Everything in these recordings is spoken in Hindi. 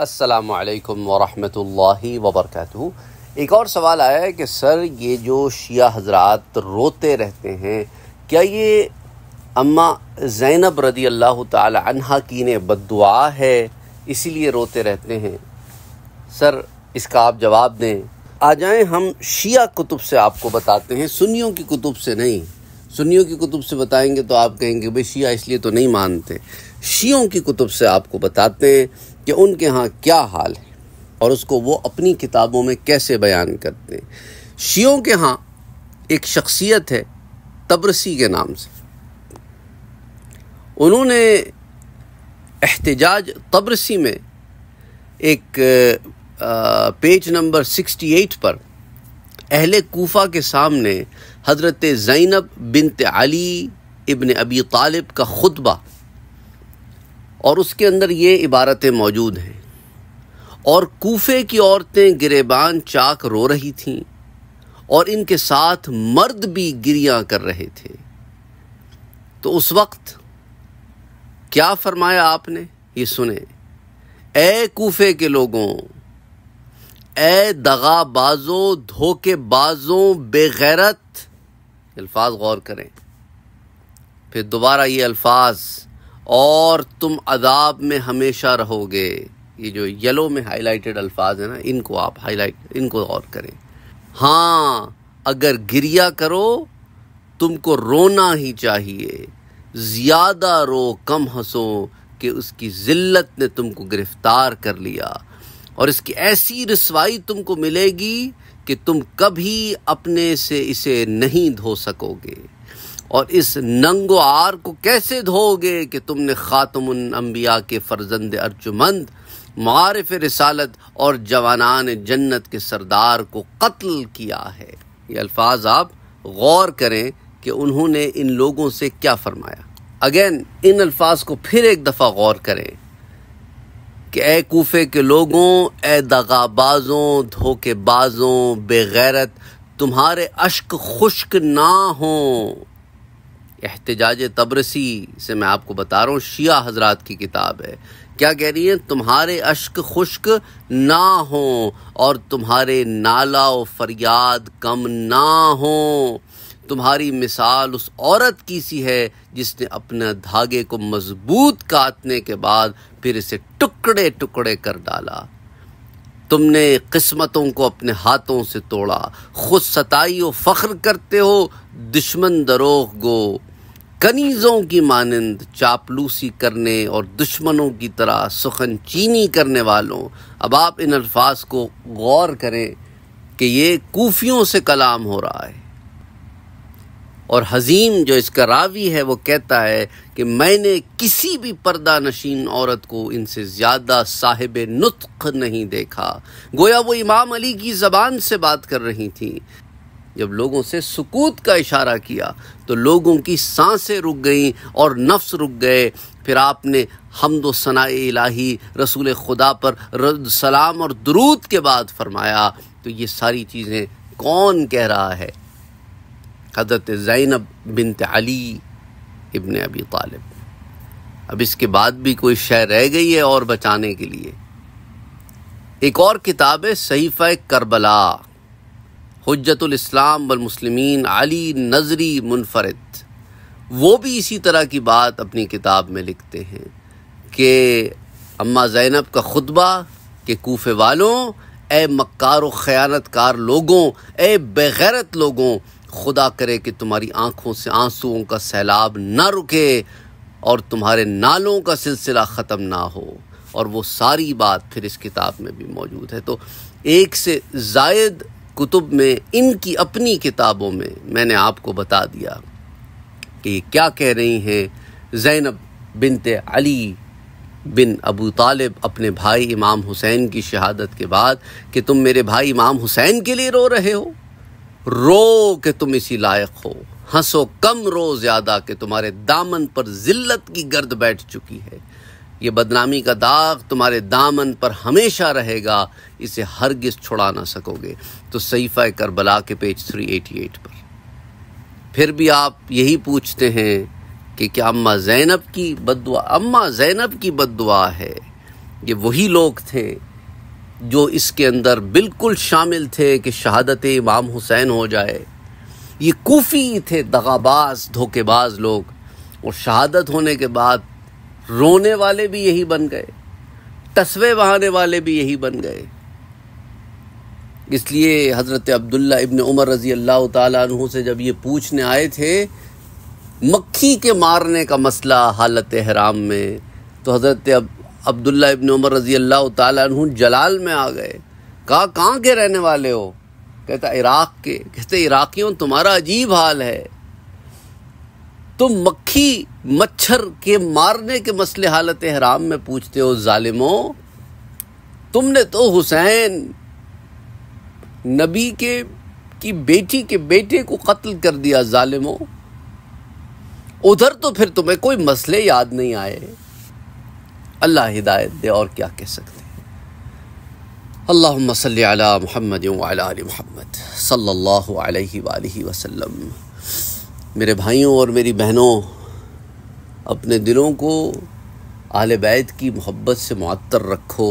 असलकम वरहि वबरक एक और सवाल आया है कि सर ये जो शिया हजरात रोते रहते हैं क्या ये अम्मा ज़ैनब रदी अल्लाह तहा की ने बदुआ है इसीलिए रोते रहते हैं सर इसका आप जवाब दें आ जाएं हम शिया कुतुब से आपको बताते हैं सुनीों की कुतुब से नहीं सुनीों की कुतुब से बताएंगे तो आप कहेंगे भाई शिया इसलिए तो नहीं मानते शियों की कुतुब से आपको बताते हैं कि उनके यहाँ क्या हाल है और उसको वो अपनी किताबों में कैसे बयान करते हैं शियों के यहाँ एक शख्सियत है तबरसी के नाम से उन्होंने एहतजाज तबरसी में एक पेज नंबर 68 पर अहल कोफा के सामने हज़रत ज़ैनब बिनत अली इबन अबी तालिब का ख़ुतबा और उसके अंदर ये इबारतें मौजूद हैं और कूफे की औरतें गिरेबान चाक रो रही थीं और इनके साथ मर्द भी गिरियां कर रहे थे तो उस वक्त क्या फरमाया आपने ये सुने ए कूफे के लोगों ए दगाबाजों बाज़ों बेगैरत अल्फाज गौर करें फिर दोबारा ये अल्फाज और तुम अदाब में हमेशा रहोगे ये जो येलो में हाईलाइटेड अल्फाज है ना इनको आप हाईलाइट इनको और करें हाँ अगर गिरिया करो तुमको रोना ही चाहिए ज़्यादा रो कम हंसो कि उसकी ज़िल्लत ने तुमको गिरफ्तार कर लिया और इसकी ऐसी रसवाई तुमको मिलेगी कि तुम कभी अपने से इसे नहीं धो सकोगे और इस नंगो आर को कैसे धोगे कि तुमने ख़ातमुन अम्बिया के फ़र्जंद अर्जुमंद मारफ रसालत और जवानान जन्नत के सरदार को कत्ल किया है ये अल्फाज आप गौर करें कि उन्होंने इन लोगों से क्या फरमाया अगेन इन अल्फाज को फिर एक दफ़ा गौर करें कि ए कोफे के लोगों ए दगाबाजों धोखेबाजों बेगैरत तुम्हारे अश्क खुश्क ना हों एहतजाज तबरसी से मैं आपको बता रहा हूँ शिया हजरात की किताब है क्या कह रही है तुम्हारे अश्क खुश्क ना हो और तुम्हारे नाला व फरियाद कम ना हो तुम्हारी मिसाल उस औरत की सी है जिसने अपने धागे को मजबूत काटने के बाद फिर इसे टुकड़े टुकड़े कर डाला तुमने किस्मतों को अपने हाथों से तोड़ा खुद सताई व फख्र करते हो दुश्मन दरोह गो कनीज़ों की मानंद चापलूसी करने और दुश्मनों की तरह सुखन चीनी करने वालों अब आप इन अल्फाज को गौर करें कि ये कूफियों से कलाम हो रहा है और हजीम जो इसका रावी है वो कहता है कि मैंने किसी भी पर्दा नशीन औरत को इनसे ज़्यादा साहिब नुतख नहीं देखा गोया वो इमाम अली की ज़बान से बात कर रही थी जब लोगों से सुकूत का इशारा किया तो लोगों की सांसें रुक गईं और नफ्स रुक गए फिर आपने हमदो सना इलाही रसूल खुदा पर सलाम और दरूद के बाद फरमाया तो ये सारी चीज़ें कौन कह रहा है हज़रत ज़ैनब बिन अली इबन अबी तालिब अब इसके बाद भी कोई शय रह गई है और बचाने के लिए एक और किताब है सहीफ़ करबला हजतलाम बलमसलमिन अली नजरी मुनफरद वो भी इसी तरह की बात अपनी किताब में लिखते हैं कि अम्मा ज़ैनब का खुतबा के कोफे वालों ए मक्ार ख़यानत कार लोगों ए बैरत लोगों खुदा करे कि तुम्हारी आँखों से आंसुओं का सैलाब ना रुके और तुम्हारे नालों का सिलसिला ख़त्म ना हो और वो सारी बात फिर इस किताब में भी मौजूद है तो एक से जायद कुतुब में इनकी अपनी किताबों में मैंने आपको बता दिया कि क्या कह रही हैं ज़ैनब बिनते अली बिन अबू तालिब अपने भाई इमाम हुसैन की शहादत के बाद कि तुम मेरे भाई इमाम हुसैन के लिए रो रहे हो रो के तुम इसी लायक हो हंसो कम रो ज़्यादा कि तुम्हारे दामन पर ज़िल्लत की गर्द बैठ चुकी है ये बदनामी का दाग तुम्हारे दामन पर हमेशा रहेगा इसे हरगिज छुड़ा ना सकोगे तो सईफ़ा करबला के पेज 388 पर फिर भी आप यही पूछते हैं कि क्या अम्मा जैनब की बदुआ अम्मा जैनब की बदुआ है ये वही लोग थे जो इसके अंदर बिल्कुल शामिल थे कि शहादत इमाम हुसैन हो जाए ये कोफ़ी थे दगाबाज धोखेबाज लोग और शहादत होने के बाद रोने वाले भी यही बन गए तस्वे बहाने वाले भी यही बन गए इसलिए हज़रत अब्दुल्ला इबन उमर रज़ी अल्लाह तु से जब ये पूछने आए थे मक्खी के मारने का मसला हालत हराम में तो हज़रत अब अब्दुल्ला इबन उमर रज़ी अल्लाह तहु जलाल में आ गए कहा कहाँ के रहने वाले हो कहता इराक़ के कहते इराक़ियों तुम्हारा अजीब हाल है तुम मक्खी मच्छर के मारने के मसले हालत हराम में पूछते हो जालिमो तुमने तो हुसैन नबी के की बेटी के बेटे को कत्ल कर दिया ालिमो उधर तो फिर तुम्हें कोई मसले याद नहीं आए अल्लाह हिदायत दे और क्या कह सकते अल्लाह मसल महमद महमद सल्ला मेरे भाइयों और मेरी बहनों अपने दिलों को आल बैत की मोहब्बत से मअतर रखो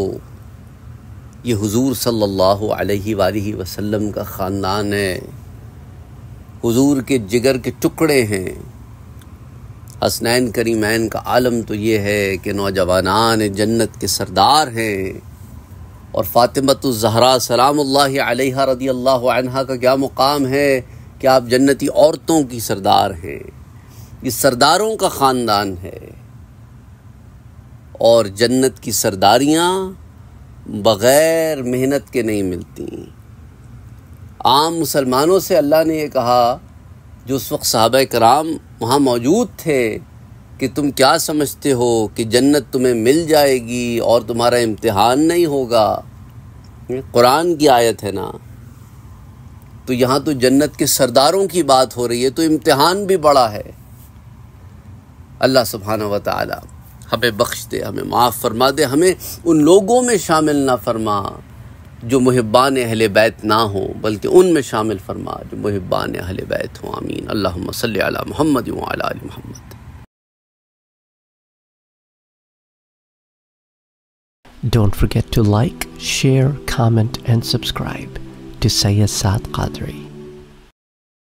ये हुजूर सल्लल्लाहु अलैहि वसल्लम का ख़ानदान है हुजूर के जिगर के टुकड़े हैं हसनैन करीमैन का आलम तो ये है कि नौजवान जन्नत के सरदार हैं और फ़ातिमत ज़हरा सलाम रदी अल्लाह का क्या मुकाम है कि आप जन्नती औरतों की सरदार हैं ये सरदारों का ख़ानदान है और जन्नत की सरदारियाँ बग़ैर मेहनत के नहीं मिलती आम मुसलमानों से अल्लाह ने यह कहा जो उस वक्त साहब कराम वहाँ मौजूद थे कि तुम क्या समझते हो कि जन्नत तुम्हें मिल जाएगी और तुम्हारा इम्तहान नहीं होगा कुरान की आयत है ना तो यहाँ तो जन्नत के सरदारों की बात हो रही है तो इम्तहान भी बड़ा है अल्लाह सुबहाना व ताली हमें बख्श दे हमें माफ़ फरमा दे हमें उन लोगों में शामिल ना फरमा जो महबान अहल बैत ना हो बल्कि उनमें शामिल फरमा जो मुहिबान अहल बैत हो आमीन अल्लाह सल महमद वाल Mahmad Don't forget to like, share, comment and subscribe to Sayyid Saad Qadri.